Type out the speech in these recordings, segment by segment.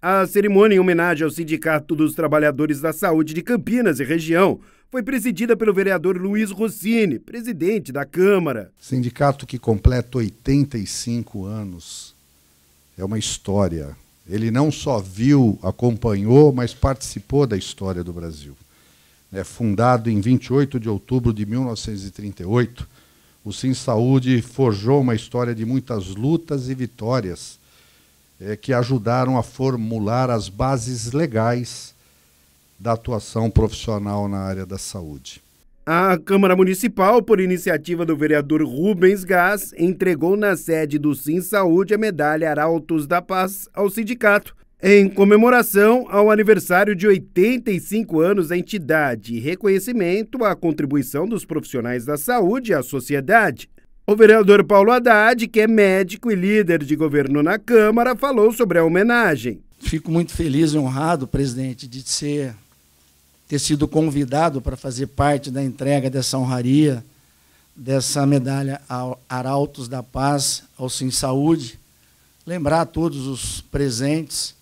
A cerimônia em homenagem ao Sindicato dos Trabalhadores da Saúde de Campinas e região foi presidida pelo vereador Luiz Rossini, presidente da Câmara. Sindicato que completa 85 anos é uma história. Ele não só viu, acompanhou, mas participou da história do Brasil. É fundado em 28 de outubro de 1938, o Sim Saúde forjou uma história de muitas lutas e vitórias é, que ajudaram a formular as bases legais da atuação profissional na área da saúde. A Câmara Municipal, por iniciativa do vereador Rubens Gás, entregou na sede do Sim Saúde a medalha Arautos da Paz ao sindicato, em comemoração ao aniversário de 85 anos da entidade e reconhecimento à contribuição dos profissionais da saúde à sociedade. O vereador Paulo Haddad, que é médico e líder de governo na Câmara, falou sobre a homenagem. Fico muito feliz e honrado, presidente, de ser, ter sido convidado para fazer parte da entrega dessa honraria, dessa medalha ao Arautos da Paz, ao Sim Saúde. Lembrar a todos os presentes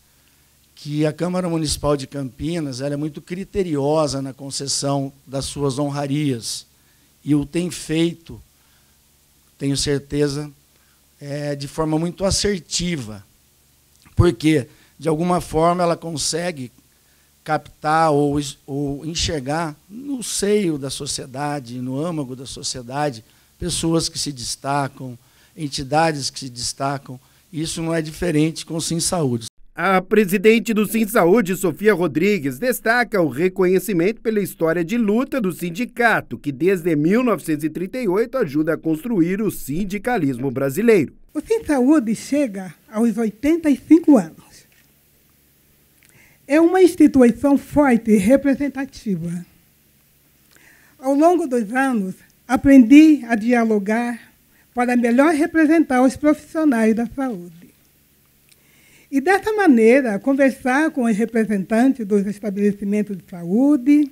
que a Câmara Municipal de Campinas é muito criteriosa na concessão das suas honrarias e o tem feito tenho certeza, é, de forma muito assertiva, porque, de alguma forma, ela consegue captar ou, ou enxergar no seio da sociedade, no âmago da sociedade, pessoas que se destacam, entidades que se destacam. Isso não é diferente com o Sim Saúde. A presidente do Sim Saúde, Sofia Rodrigues, destaca o reconhecimento pela história de luta do sindicato, que desde 1938 ajuda a construir o sindicalismo brasileiro. O Sim Saúde chega aos 85 anos. É uma instituição forte e representativa. Ao longo dos anos, aprendi a dialogar para melhor representar os profissionais da saúde e, dessa maneira, conversar com os representantes dos estabelecimentos de saúde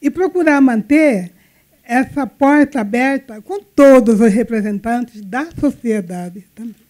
e procurar manter essa porta aberta com todos os representantes da sociedade também.